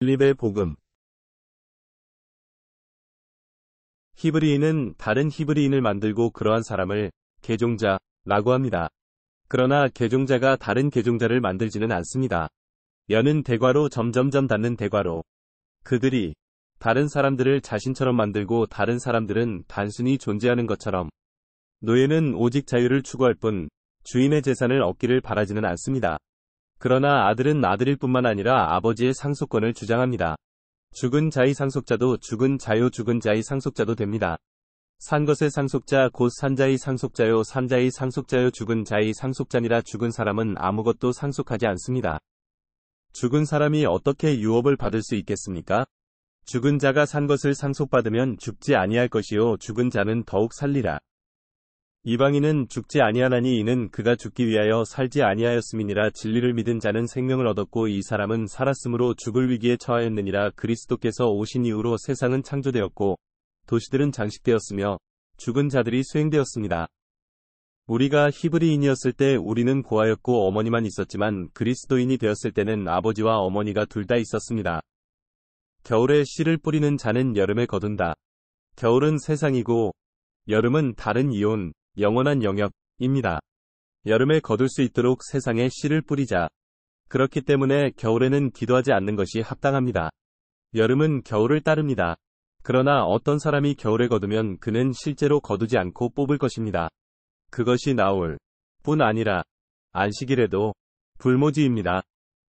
진립의 복음 히브리인은 다른 히브리인을 만들고 그러한 사람을 개종자라고 합니다. 그러나 개종자가 다른 개종자를 만들지는 않습니다. 여는 대과로 점점점 닿는대과로 그들이 다른 사람들을 자신처럼 만들고 다른 사람들은 단순히 존재하는 것처럼 노예는 오직 자유를 추구할 뿐 주인의 재산을 얻기를 바라지는 않습니다. 그러나 아들은 아들일 뿐만 아니라 아버지의 상속권을 주장합니다. 죽은 자의 상속자도 죽은 자요 죽은 자의 상속자도 됩니다. 산 것의 상속자 곧 산자의 상속자요 산자의 상속자요 죽은 자의 상속자니라 죽은 사람은 아무것도 상속하지 않습니다. 죽은 사람이 어떻게 유업을 받을 수 있겠습니까? 죽은 자가 산 것을 상속받으면 죽지 아니할 것이요 죽은 자는 더욱 살리라. 이방인은 죽지 아니하나니 이는 그가 죽기 위하여 살지 아니하였음이니라 진리를 믿은 자는 생명을 얻었고 이 사람은 살았으므로 죽을 위기에 처하였느니라 그리스도께서 오신 이후로 세상은 창조되었고 도시들은 장식되었으며 죽은 자들이 수행되었습니다. 우리가 히브리인이었을 때 우리는 고아였고 어머니만 있었지만 그리스도인이 되었을 때는 아버지와 어머니가 둘 다 있었습니다. 겨울에 씨를 뿌리는 자는 여름에 거둔다. 겨울은 세상이고 여름은 다른 이온, 영원한 영역입니다. 여름에 거둘 수 있도록 세상에 씨를 뿌리자. 그렇기 때문에 겨울에는 기도하지 않는 것이 합당합니다. 여름은 겨울을 따릅니다. 그러나 어떤 사람이 겨울에 거두면 그는 실제로 거두지 않고 뽑을 것입니다. 그것이 나올 뿐 아니라 안식일에도 불모지입니다.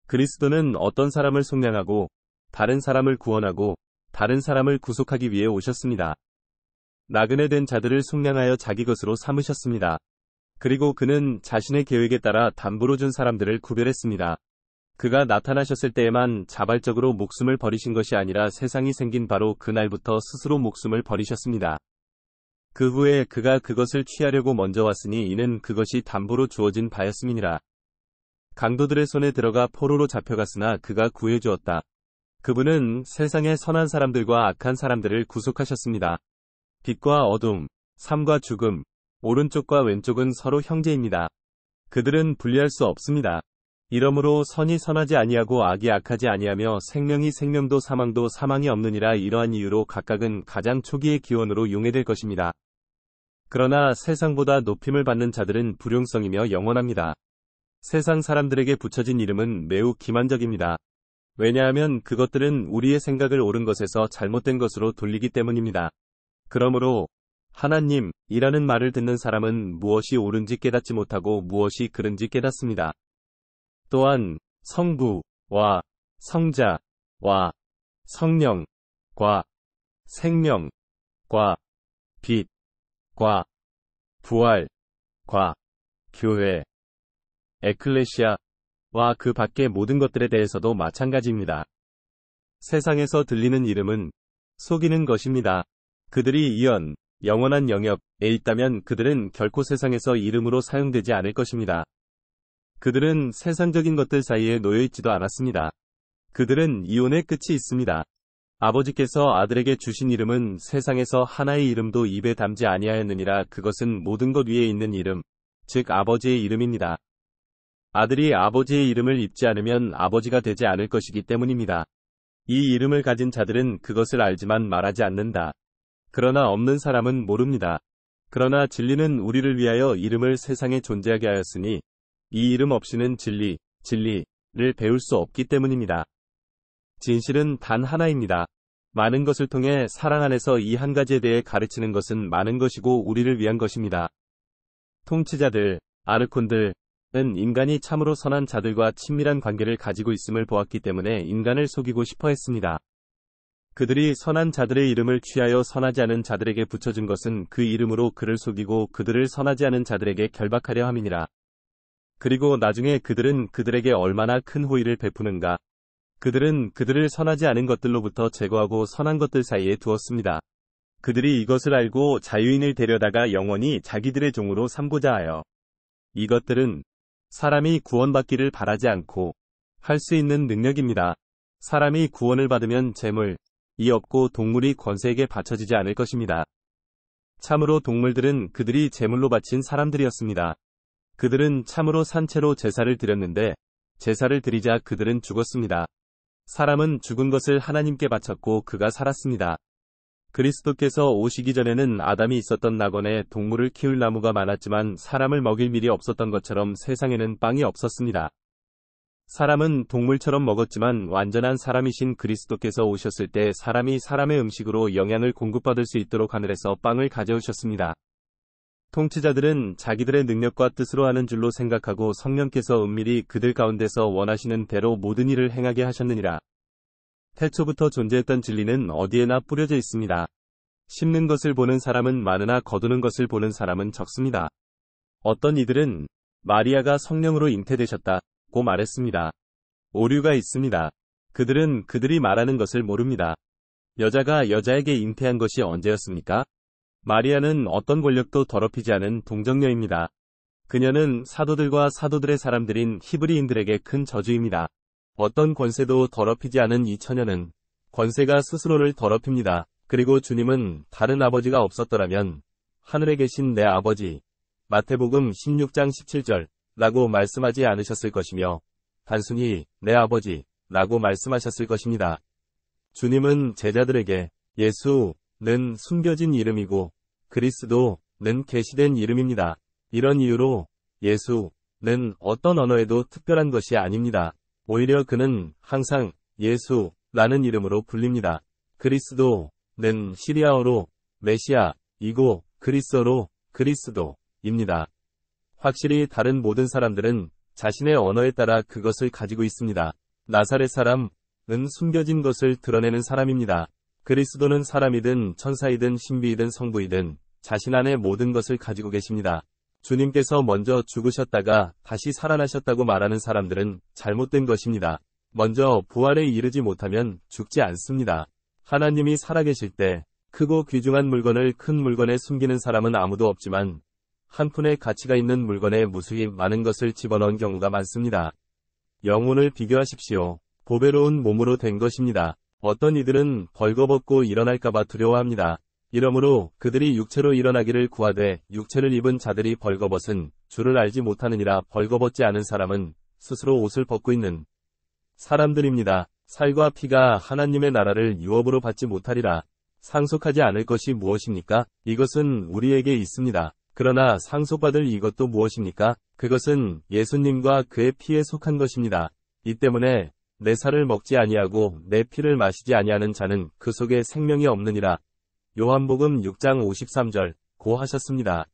그리스도는 어떤 사람을 속량하고 다른 사람을 구원하고 다른 사람을 구속하기 위해 오셨습니다. 나그네 된 자들을 숙련하여 자기 것으로 삼으셨습니다. 그리고 그는 자신의 계획에 따라 담보로 준 사람들을 구별했습니다. 그가 나타나셨을 때에만 자발적으로 목숨을 버리신 것이 아니라 세상이 생긴 바로 그날부터 스스로 목숨을 버리셨습니다. 그 후에 그가 그것을 취하려고 먼저 왔으니 이는 그것이 담보로 주어진 바였음이니라. 강도들의 손에 들어가 포로로 잡혀갔으나 그가 구해주었다. 그분은 세상의 선한 사람들과 악한 사람들을 구속하셨습니다. 빛과 어둠, 삶과 죽음, 오른쪽과 왼쪽은 서로 형제입니다. 그들은 분리할 수 없습니다. 이러므로 선이 선하지 아니하고 악이 악하지 아니하며 생명이 생명도 사망도 사망이 없느니라 이러한 이유로 각각은 가장 초기의 기원으로 용해될 것입니다. 그러나 세상보다 높임을 받는 자들은 불용성이며 영원합니다. 세상 사람들에게 붙여진 이름은 매우 기만적입니다. 왜냐하면 그것들은 우리의 생각을 옳은 것에서 잘못된 것으로 돌리기 때문입니다. 그러므로 하나님이라는 말을 듣는 사람은 무엇이 옳은지 깨닫지 못하고 무엇이 그른지 깨닫습니다. 또한 성부와 성자와 성령과 생명과 빛과 부활과 교회 에클레시아와 그 밖의 모든 것들에 대해서도 마찬가지입니다. 세상에서 들리는 이름은 속이는 것입니다. 그들이 이언, 영원한 영역에 있다면 그들은 결코 세상에서 이름으로 사용되지 않을 것입니다. 그들은 세상적인 것들 사이에 놓여있지도 않았습니다. 그들은 이혼의 끝이 있습니다. 아버지께서 아들에게 주신 이름은 세상에서 하나의 이름도 입에 담지 아니하였느니라 그것은 모든 것 위에 있는 이름, 즉 아버지의 이름입니다. 아들이 아버지의 이름을 입지 않으면 아버지가 되지 않을 것이기 때문입니다. 이 이름을 가진 자들은 그것을 알지만 말하지 않는다. 그러나 없는 사람은 모릅니다. 그러나 진리는 우리를 위하여 이름을 세상에 존재하게 하였으니 이 이름 없이는 진리, 진리를 배울 수 없기 때문입니다. 진실은 단 하나입니다. 많은 것을 통해 사랑 안에서 이 한 가지에 대해 가르치는 것은 많은 것이고 우리를 위한 것입니다. 통치자들, 아르콘들은 인간이 참으로 선한 자들과 친밀한 관계를 가지고 있음을 보았기 때문에 인간을 속이고 싶어 했습니다. 그들이 선한 자들의 이름을 취하여 선하지 않은 자들에게 붙여준 것은 그 이름으로 그를 속이고 그들을 선하지 않은 자들에게 결박하려 함이니라. 그리고 나중에 그들은 그들에게 얼마나 큰 호의를 베푸는가. 그들은 그들을 선하지 않은 것들로부터 제거하고 선한 것들 사이에 두었습니다. 그들이 이것을 알고 자유인을 데려다가 영원히 자기들의 종으로 삼고자 하여 이것들은 사람이 구원받기를 바라지 않고 할 수 있는 능력입니다. 사람이 구원을 받으면 재물, 이 없고 동물이 권세에게 바쳐지지 않을 것입니다. 참으로 동물들은 그들이 제물로 바친 사람들이었습니다. 그들은 참으로 산채로 제사를 드렸는데 제사를 드리자 그들은 죽었습니다. 사람은 죽은 것을 하나님께 바쳤고 그가 살았습니다. 그리스도께서 오시기 전에는 아담이 있었던 낙원에 동물을 키울 나무가 많았지만 사람을 먹일 밀이 없었던 것처럼 세상에는 빵이 없었습니다. 사람은 동물처럼 먹었지만 완전한 사람이신 그리스도께서 오셨을 때 사람이 사람의 음식으로 영양을 공급받을 수 있도록 하늘에서 빵을 가져오셨습니다. 통치자들은 자기들의 능력과 뜻으로 하는 줄로 생각하고 성령께서 은밀히 그들 가운데서 원하시는 대로 모든 일을 행하게 하셨느니라. 태초부터 존재했던 진리는 어디에나 뿌려져 있습니다. 심는 것을 보는 사람은 많으나 거두는 것을 보는 사람은 적습니다. 어떤 이들은 마리아가 성령으로 잉태되셨다. 고 말했습니다. 오류가 있습니다. 그들은 그들이 말하는 것을 모릅니다. 여자가 여자에게 잉태한 것이 언제였습니까? 마리아는 어떤 권력도 더럽히지 않은 동정녀입니다. 그녀는 사도들과 사도들의 사람들인 히브리인들에게 큰 저주입니다. 어떤 권세도 더럽히지 않은 이 처녀는 권세가 스스로를 더럽힙니다. 그리고 주님은 다른 아버지가 없었더라면 하늘에 계신 내 아버지 마태복음 16장 17절 라고 말씀하지 않으셨을 것이며 단순히 내 아버지 라고 말씀하셨을 것입니다. 주님은 제자들에게 예수는 숨겨진 이름이고 그리스도는 계시된 이름입니다. 이런 이유로 예수는 어떤 언어에도 특별한 것이 아닙니다. 오히려 그는 항상 예수라는 이름으로 불립니다. 그리스도는 시리아어로 메시아이고 그리스어로 그리스도입니다. 확실히 다른 모든 사람들은 자신의 언어에 따라 그것을 가지고 있습니다. 나사렛 사람은 숨겨진 것을 드러내는 사람입니다. 그리스도는 사람이든 천사이든 신비이든 성부이든 자신 안에 모든 것을 가지고 계십니다. 주님께서 먼저 죽으셨다가 다시 살아나셨다고 말하는 사람들은 잘못된 것입니다. 먼저 부활에 이르지 못하면 죽지 않습니다. 하나님이 살아계실 때 크고 귀중한 물건을 큰 물건에 숨기는 사람은 아무도 없지만 한 푼의 가치가 있는 물건에 무수히 많은 것을 집어넣은 경우가 많습니다. 영혼을 비교하십시오. 보배로운 몸으로 된 것입니다. 어떤 이들은 벌거벗고 일어날까봐 두려워합니다. 이러므로 그들이 육체로 일어나기를 구하되 육체를 입은 자들이 벌거벗은 줄을 알지 못하느니라 벌거벗지 않은 사람은 스스로 옷을 벗고 있는 사람들입니다. 살과 피가 하나님의 나라를 유업으로 받지 못하리라. 상속하지 않을 것이 무엇입니까? 이것은 우리에게 있습니다. 그러나 상속받을 이것도 무엇입니까? 그것은 예수님과 그의 피에 속한 것입니다. 이 때문에 내 살을 먹지 아니하고 내 피를 마시지 아니하는 자는 그 속에 생명이 없느니라. 요한복음 6장 53절 고하셨습니다.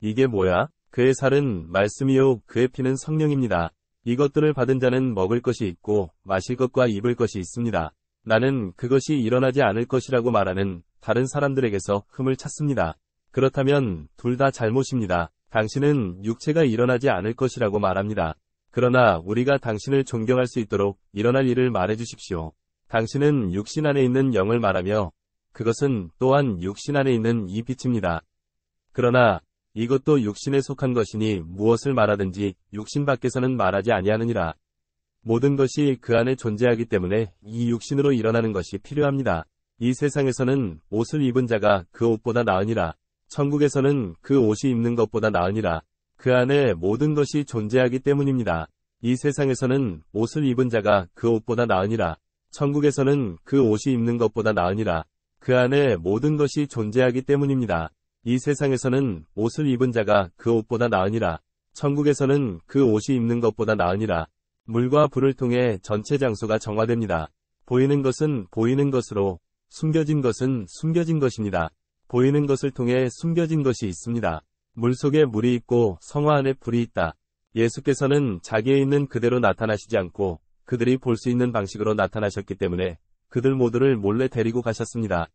이게 뭐야? 그의 살은 말씀이요 그의 피는 성령입니다. 이것들을 받은 자는 먹을 것이 있고 마실 것과 입을 것이 있습니다. 나는 그것이 일어나지 않을 것이라고 말하는 다른 사람들에게서 흠을 찾습니다. 그렇다면 둘 다 잘못입니다. 당신은 육체가 일어나지 않을 것이라고 말합니다. 그러나 우리가 당신을 존경할 수 있도록 일어날 일을 말해주십시오. 당신은 육신 안에 있는 영을 말하며 그것은 또한 육신 안에 있는 이 빛입니다. 그러나 이것도 육신에 속한 것이니 무엇을 말하든지 육신 밖에서는 말하지 아니하느니라. 모든 것이 그 안에 존재하기 때문에 이 육신으로 일어나는 것이 필요합니다. 이 세상에서는 옷을 입은 자가 그 옷보다 나으니라. 천국에서는 그 옷이 입는 것보다 나으니라. 그 안에 모든 것이 존재하기 때문입니다. 이 세상에서는 옷을 입은 자가 그 옷보다 나으니라. 천국에서는 그 옷이 입는 것보다 나으니라. 그 안에 모든 것이 존재하기 때문입니다. 이 세상에서는 옷을 입은 자가 그 옷보다 나으니라. 천국에서는 그 옷이 입는 것보다 나으니라. 물과 불을 통해 전체 장소가 정화됩니다. 보이는 것은 보이는 것으로, 숨겨진 것은 숨겨진 것입니다. 보이는 것을 통해 숨겨진 것이 있습니다. 물속에 물이 있고 성화 안에 불이 있다. 예수께서는 자기에 있는 그대로 나타나시지 않고 그들이 볼 수 있는 방식으로 나타나셨기 때문에 그들 모두를 몰래 데리고 가셨습니다.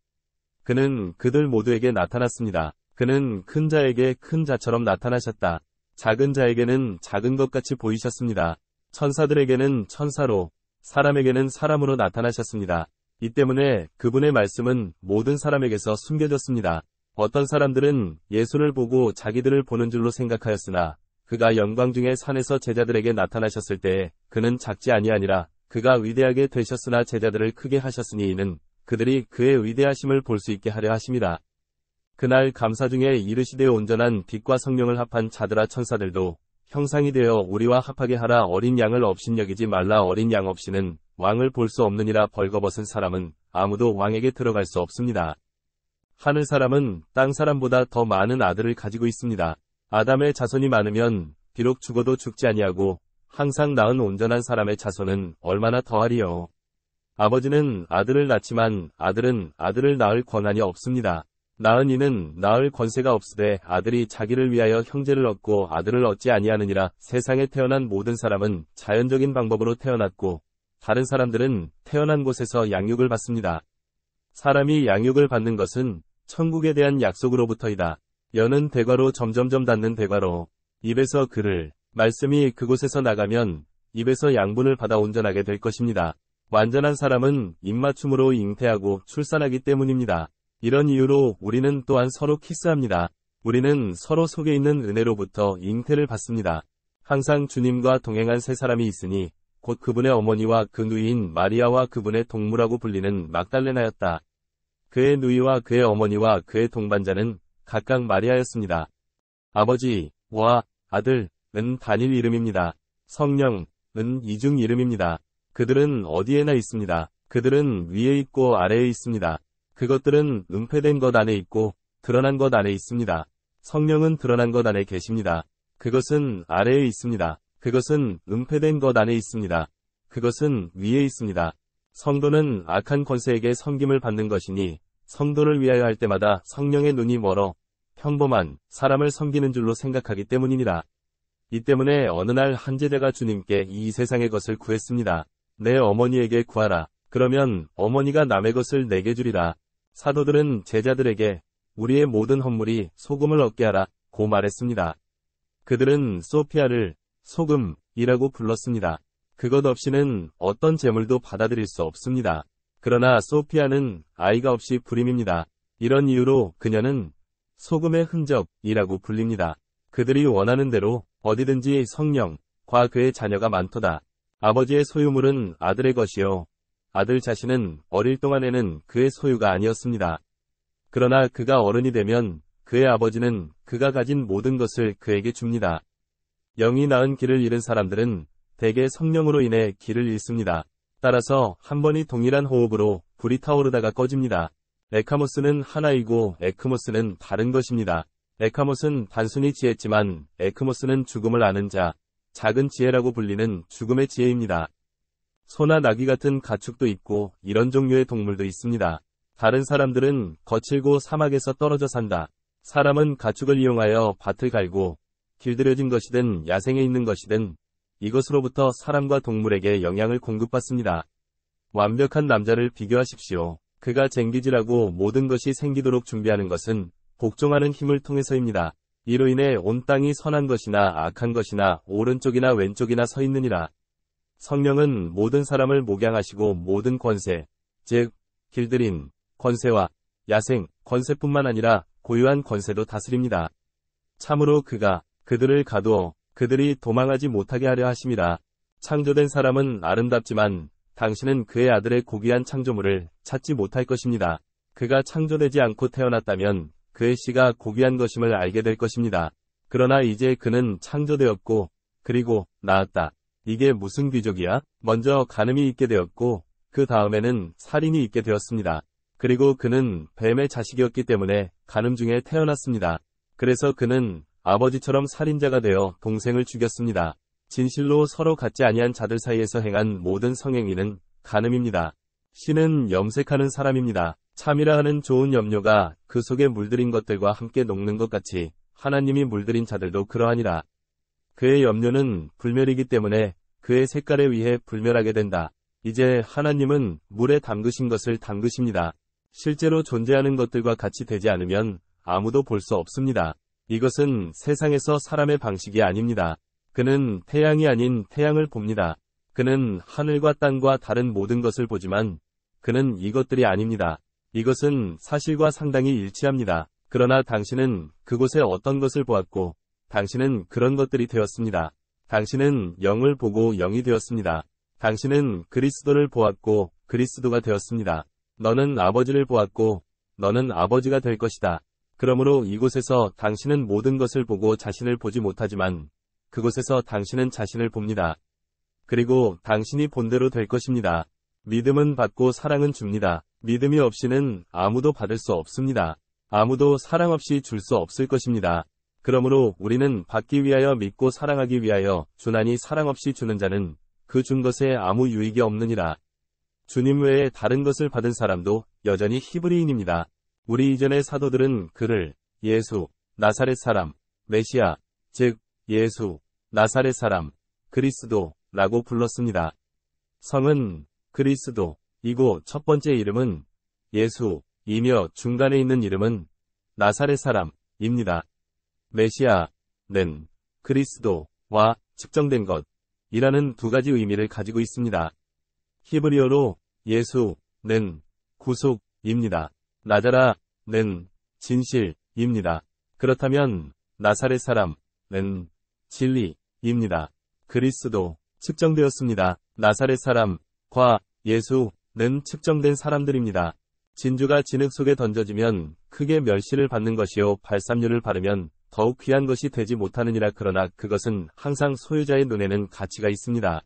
그는 그들 모두에게 나타났습니다. 그는 큰 자에게 큰 자처럼 나타나셨다. 작은 자에게는 작은 것 같이 보이셨습니다. 천사들에게는 천사로, 사람에게는 사람으로 나타나셨습니다. 이 때문에 그분의 말씀은 모든 사람에게서 숨겨졌습니다. 어떤 사람들은 예수를 보고 자기들을 보는 줄로 생각하였으나 그가 영광 중에 산에서 제자들에게 나타나셨을 때 그는 작지 아니하니라 그가 위대하게 되셨으나 제자들을 크게 하셨으니 이는 그들이 그의 위대하심을 볼 수 있게 하려 하심이다 그날 감사 중에 이르시되 온전한 빛과 성령을 합한 자들아 천사들도 형상이 되어 우리와 합하게 하라 어린 양을 없신여기지 말라 어린 양 없이는 왕을 볼 수 없느니라 벌거벗은 사람은 아무도 왕에게 들어갈 수 없습니다. 하늘 사람은 땅 사람보다 더 많은 아들을 가지고 있습니다. 아담의 자손이 많으면 비록 죽어도 죽지 아니하고 항상 낳은 온전한 사람의 자손은 얼마나 더하리요. 아버지는 아들을 낳지만 아들은 아들을 낳을 권한이 없습니다. 낳은 이는 낳을 권세가 없으되 아들이 자기를 위하여 형제를 얻고 아들을 얻지 아니하느니라 세상에 태어난 모든 사람은 자연적인 방법으로 태어났고 다른 사람들은 태어난 곳에서 양육을 받습니다. 사람이 양육을 받는 것은 천국에 대한 약속으로부터이다. 여는 대과로 점점점 닿는 대과로 입에서 그를 말씀이 그곳에서 나가면 입에서 양분을 받아 온전하게 될 것입니다. 완전한 사람은 입맞춤으로 잉태하고 출산하기 때문입니다. 이런 이유로 우리는 또한 서로 키스합니다. 우리는 서로 속에 있는 은혜로부터 잉태를 받습니다. 항상 주님과 동행한 세 사람이 있으니 곧 그분의 어머니와 그 누이인 마리아와 그분의 동무라고 불리는 막달레나였다. 그의 누이와 그의 어머니와 그의 동반자는 각각 마리아였습니다. 아버지, 와, 아들, 은 단일 이름입니다. 성령, 은 이중 이름입니다. 그들은 어디에나 있습니다. 그들은 위에 있고 아래에 있습니다. 그것들은 은폐된 것 안에 있고 드러난 것 안에 있습니다. 성령은 드러난 것 안에 계십니다. 그것은 아래에 있습니다. 그것은 은폐된 것 안에 있습니다. 그것은 위에 있습니다. 성도는 악한 권세에게 섬김을 받는 것이니 성도를 위하여 할 때마다 성령의 눈이 멀어 평범한 사람을 섬기는 줄로 생각하기 때문입니다. 이 때문에 어느 날 한제자가 주님께 이 세상의 것을 구했습니다. 내 어머니에게 구하라. 그러면 어머니가 남의 것을 내게 주리라. 사도들은 제자들에게 우리의 모든 헌물이 소금을 얻게 하라. 고 말했습니다. 그들은 소피아를 소금이라고 불렀습니다. 그것 없이는 어떤 재물도 받아들일 수 없습니다. 그러나 소피아는 아이가 없이 불임입니다. 이런 이유로 그녀는 소금의 흔적이라고 불립니다. 그들이 원하는 대로 어디든지 성령과 그의 자녀가 많도다. 아버지의 소유물은 아들의 것이요. 아들 자신은 어릴 동안에는 그의 소유가 아니었습니다. 그러나 그가 어른이 되면 그의 아버지는 그가 가진 모든 것을 그에게 줍니다. 영이 낳은 길을 잃은 사람들은 대개 성령으로 인해 길을 잃습니다. 따라서 한 번이 동일한 호흡으로 불이 타오르다가 꺼집니다. 에카모스는 하나이고 에크모스는 다른 것입니다. 에카모스는 단순히 지혜지만 에크모스는 죽음을 아는 자, 작은 지혜라고 불리는 죽음의 지혜입니다. 소나 나귀 같은 가축도 있고 이런 종류의 동물도 있습니다. 다른 사람들은 거칠고 사막에서 떨어져 산다. 사람은 가축을 이용하여 밭을 갈고 길들여진 것이든 야생에 있는 것이든 이것으로부터 사람과 동물에게 영향을 공급받습니다. 완벽한 남자를 비교하십시오. 그가 쟁기질하고 모든 것이 생기도록 준비하는 것은 복종하는 힘을 통해서입니다. 이로 인해 온 땅이 선한 것이나 악한 것이나 오른쪽이나 왼쪽이나 서 있느니라. 성령은 모든 사람을 목양하시고 모든 권세, 즉, 길들인 권세와 야생, 권세뿐만 아니라 고유한 권세도 다스립니다. 참으로 그가 그들을 가두어 그들이 도망하지 못하게 하려 하심이다 창조된 사람은 아름답지만 당신은 그의 아들의 고귀한 창조물을 찾지 못할 것입니다. 그가 창조되지 않고 태어났다면 그의 씨가 고귀한 것임을 알게 될 것입니다. 그러나 이제 그는 창조되었고 그리고 나았다. 이게 무슨 귀족이야? 먼저 가늠이 있게 되었고 그 다음에는 살인이 있게 되었습니다. 그리고 그는 뱀의 자식이었기 때문에 가늠 중에 태어났습니다. 그래서 그는 아버지처럼 살인자가 되어 동생을 죽였습니다. 진실로 서로 같지 아니한 자들 사이에서 행한 모든 성행위는 간음입니다. 신은 염색하는 사람입니다. 참이라 하는 좋은 염료가 그 속에 물들인 것들과 함께 녹는 것 같이 하나님이 물들인 자들도 그러하니라. 그의 염료는 불멸이기 때문에 그의 색깔에 의해 불멸하게 된다. 이제 하나님은 물에 담그신 것을 담그십니다. 실제로 존재하는 것들과 같이 되지 않으면 아무도 볼 수 없습니다. 이것은 세상에서 사람의 방식이 아닙니다. 그는 태양이 아닌 태양을 봅니다. 그는 하늘과 땅과 다른 모든 것을 보지만 그는 이것들이 아닙니다. 이것은 사실과 상당히 일치합니다. 그러나 당신은 그곳에 어떤 것을 보았고 당신은 그런 것들이 되었습니다. 당신은 영을 보고 영이 되었습니다. 당신은 그리스도를 보았고 그리스도가 되었습니다. 너는 아버지를 보았고 너는 아버지가 될 것이다. 그러므로 이곳에서 당신은 모든 것을 보고 자신을 보지 못하지만 그곳에서 당신은 자신을 봅니다. 그리고 당신이 본대로 될 것입니다. 믿음은 받고 사랑은 줍니다. 믿음이 없이는 아무도 받을 수 없습니다. 아무도 사랑 없이 줄 수 없을 것입니다. 그러므로 우리는 받기 위하여 믿고 사랑하기 위하여 주난이 사랑 없이 주는 자는 그 준 것에 아무 유익이 없느니라. 주님 외에 다른 것을 받은 사람도 여전히 히브리인입니다. 우리 이전의 사도들은 그를 예수, 나사렛 사람, 메시아, 즉 예수, 나사렛 사람, 그리스도라고 불렀습니다. 성은 그리스도, 이고 첫 번째 이름은 예수이며 중간에 있는 이름은 나사렛 사람입니다. 메시아는 그리스도와 측정된 것이라는 두 가지 의미를 가지고 있습니다. 히브리어로 예수는 구속입니다. 나자라는 진실입니다. 그렇다면 나사렛 사람은 진리입니다. 그리스도 측정되었습니다. 나사렛 사람과 예수는 측정된 사람들입니다. 진주가 진흙 속에 던져지면 크게 멸시를 받는 것이요 발삼류를 바르면 더욱 귀한 것이 되지 못하느니라 그러나 그것은 항상 소유자의 눈에는 가치가 있습니다.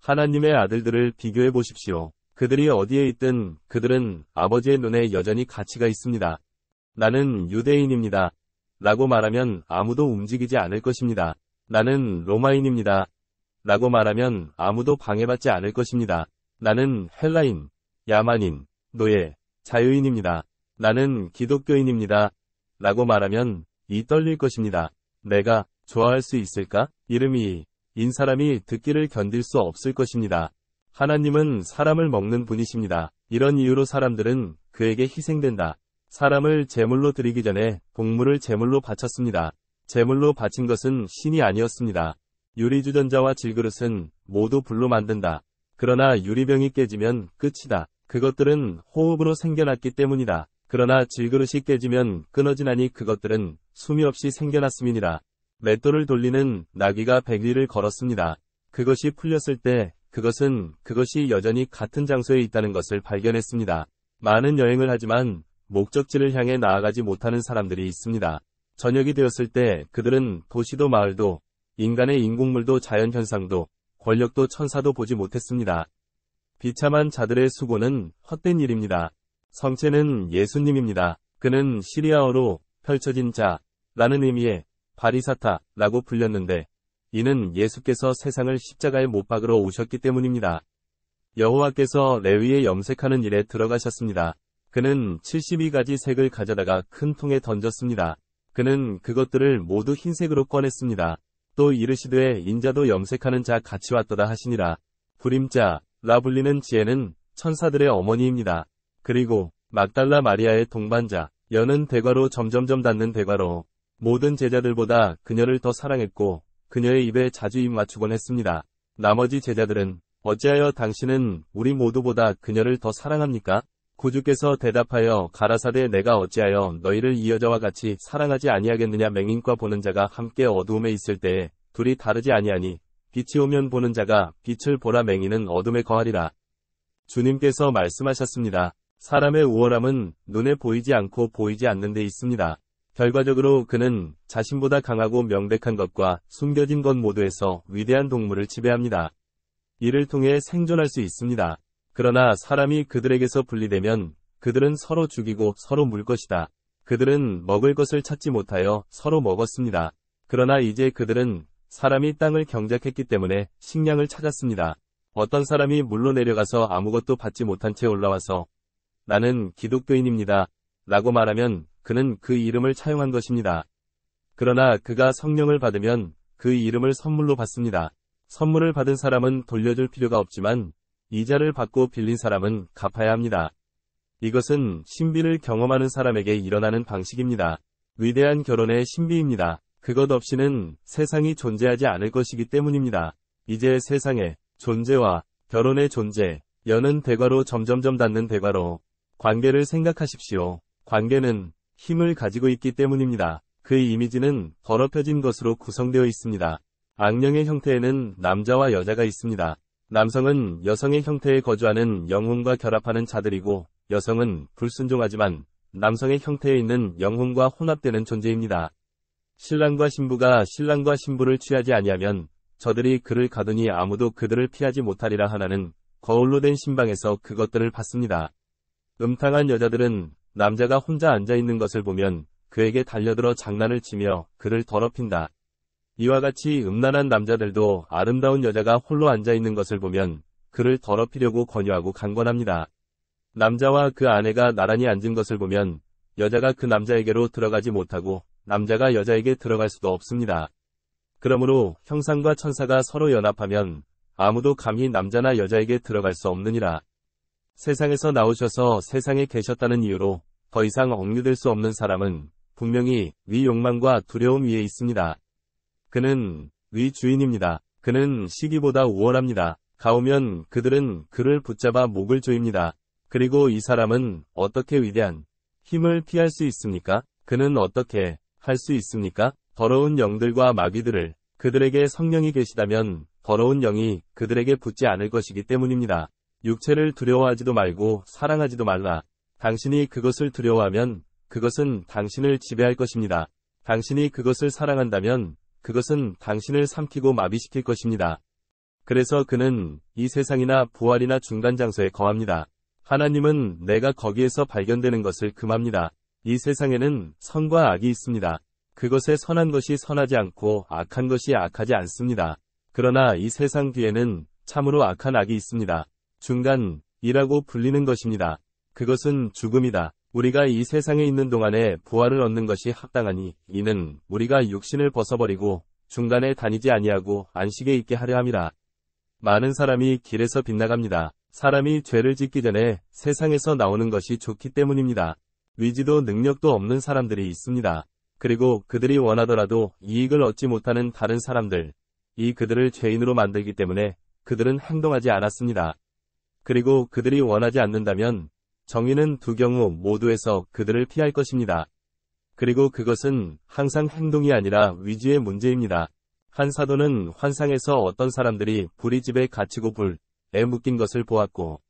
하나님의 아들들을 비교해 보십시오. 그들이 어디에 있든 그들은 아버지의 눈에 여전히 가치가 있습니다. 나는 유대인입니다. 라고 말하면 아무도 움직이지 않을 것입니다. 나는 로마인입니다. 라고 말하면 아무도 방해받지 않을 것입니다. 나는 헬라인, 야만인, 노예, 자유인입니다. 나는 기독교인입니다. 라고 말하면 이 떨릴 것입니다. 내가 좋아할 수 있을까? 이름이 인 사람이 듣기를 견딜 수 없을 것입니다. 하나님은 사람을 먹는 분이십니다. 이런 이유로 사람들은 그에게 희생된다. 사람을 제물로 드리기 전에 동물을 제물로 바쳤습니다. 제물로 바친 것은 신이 아니었습니다. 유리주전자와 질그릇은 모두 불로 만든다. 그러나 유리병이 깨지면 끝이다. 그것들은 호흡으로 생겨났기 때문이다. 그러나 질그릇이 깨지면 끊어지나니 그것들은 숨이 없이 생겨났음이니라. 맷돌을 돌리는 나귀가 백리를 걸었습니다. 그것이 풀렸을 때 그것은 그것이 여전히 같은 장소에 있다는 것을 발견했습니다. 많은 여행을 하지만 목적지를 향해 나아가지 못하는 사람들이 있습니다. 저녁이 되었을 때 그들은 도시도 마을도 인간의 인공물도 자연현상도 권력도 천사도 보지 못했습니다. 비참한 자들의 수고는 헛된 일입니다. 성체는 예수님입니다. 그는 시리아어로 펼쳐진 자라는 의미의 바리사타라고 불렸는데 이는 예수께서 세상을 십자가에 못 박으러 오셨기 때문입니다. 여호와께서 레위에 염색하는 일에 들어가셨습니다. 그는 72가지 색을 가져다가 큰 통에 던졌습니다. 그는 그것들을 모두 흰색으로 꺼냈습니다. 또 이르시되 인자도 염색하는 자 같이 왔도다 하시니라. 불임자라 불리는 지혜는 천사들의 어머니입니다. 그리고 막달라 마리아의 동반자, 여는 대가로 점점점 닿는 대가로 모든 제자들보다 그녀를 더 사랑했고 그녀의 입에 자주 입 맞추곤 했습니다. 나머지 제자들은 어찌하여 당신은 우리 모두보다 그녀를 더 사랑합니까? 구주께서 대답하여 가라사대 내가 어찌하여 너희를 이 여자와 같이 사랑하지 아니하겠느냐 맹인과 보는 자가 함께 어두움에 있을 때에 둘이 다르지 아니하니 빛이 오면 보는 자가 빛을 보라 맹인은 어둠에 거하리라. 주님께서 말씀하셨습니다. 사람의 우월함은 눈에 보이지 않고 보이지 않는 데 있습니다. 결과적으로 그는 자신보다 강하고 명백한 것과 숨겨진 것 모두에서 위대한 동물을 지배합니다. 이를 통해 생존할 수 있습니다. 그러나 사람이 그들에게서 분리되면 그들은 서로 죽이고 서로 물 것이다. 그들은 먹을 것을 찾지 못하여 서로 먹었습니다. 그러나 이제 그들은 사람이 땅을 경작했기 때문에 식량을 찾았습니다. 어떤 사람이 물로 내려가서 아무것도 받지 못한 채 올라와서 나는 기독교인입니다. 라고 말하면 그는 그 이름을 차용한 것입니다. 그러나 그가 성령을 받으면 그 이름을 선물로 받습니다. 선물을 받은 사람은 돌려줄 필요가 없지만 이자를 받고 빌린 사람은 갚아야 합니다. 이것은 신비를 경험하는 사람에게 일어나는 방식입니다. 위대한 결혼의 신비입니다. 그것 없이는 세상이 존재하지 않을 것이기 때문입니다. 이제 세상에 존재와 결혼의 존재, 여는 대괄로 점점점 닿는 대괄로 관계를 생각하십시오. 관계는 힘을 가지고 있기 때문입니다. 그의 이미지는 더럽혀진 것으로 구성되어 있습니다. 악령의 형태에는 남자와 여자가 있습니다. 남성은 여성의 형태에 거주하는 영혼과 결합하는 자들이고 여성은 불순종하지만 남성의 형태에 있는 영혼과 혼합되는 존재입니다. 신랑과 신부가 신랑과 신부를 취하지 아니하면 저들이 그를 가두니 아무도 그들을 피하지 못하리라 하나는 거울로 된 신방에서 그것들을 봤습니다. 음탕한 여자들은 남자가 혼자 앉아 있는 것을 보면 그에게 달려들어 장난을 치며 그를 더럽힌다. 이와 같이 음란한 남자들도 아름다운 여자가 홀로 앉아 있는 것을 보면 그를 더럽히려고 권유하고 강권합니다. 남자와 그 아내가 나란히 앉은 것을 보면 여자가 그 남자에게로 들어가지 못하고 남자가 여자에게 들어갈 수도 없습니다. 그러므로 형상과 천사가 서로 연합하면 아무도 감히 남자나 여자에게 들어갈 수 없느니라. 세상에서 나오셔서 세상에 계셨다는 이유로 더 이상 억류될 수 없는 사람은 분명히 위 욕망과 두려움 위에 있습니다. 그는 위 주인입니다. 그는 시기보다 우월합니다. 가오면 그들은 그를 붙잡아 목을 조입니다. 그리고 이 사람은 어떻게 위대한 힘을 피할 수 있습니까? 그는 어떻게 할 수 있습니까? 더러운 영들과 마귀들을 그들에게 성령이 계시다면 더러운 영이 그들에게 붙지 않을 것이기 때문입니다. 육체를 두려워하지도 말고 사랑하지도 말라. 당신이 그것을 두려워하면 그것은 당신을 지배할 것입니다. 당신이 그것을 사랑한다면 그것은 당신을 삼키고 마비시킬 것입니다. 그래서 그는 이 세상이나 부활이나 중간 장소에 거합니다. 하나님은 내가 거기에서 발견되는 것을 금합니다. 이 세상에는 선과 악이 있습니다. 그것에 선한 것이 선하지 않고 악한 것이 악하지 않습니다. 그러나 이 세상 뒤에는 참으로 악한 악이 있습니다. 중간이라고 불리는 것입니다. 그것은 죽음이다. 우리가 이 세상에 있는 동안에 부활을 얻는 것이 합당하니 이는 우리가 육신을 벗어버리고 중간에 다니지 아니하고 안식에 있게 하려 함이라. 많은 사람이 길에서 빗나갑니다. 사람이 죄를 짓기 전에 세상에서 나오는 것이 좋기 때문입니다. 위지도 능력도 없는 사람들이 있습니다. 그리고 그들이 원하더라도 이익을 얻지 못하는 다른 사람들, 이 그들을 죄인으로 만들기 때문에 그들은 행동하지 않았습니다. 그리고 그들이 원하지 않는다면 정의는 두 경우 모두에서 그들을 피할 것입니다. 그리고 그것은 항상 행동이 아니라 위주의 문제입니다. 한 사도는 환상에서 어떤 사람들이 불이 집에 갇히고 불에 묶인 것을 보았고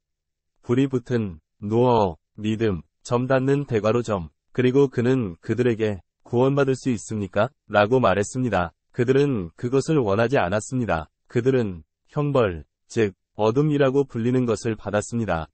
불이 붙은 노어, 믿음, 점 닿는 대괄호 점 그리고 그는 그들에게 구원받을 수 있습니까? 라고 말했습니다. 그들은 그것을 원하지 않았습니다. 그들은 형벌, 즉 어둠이라고 불리는 것을 받았습니다.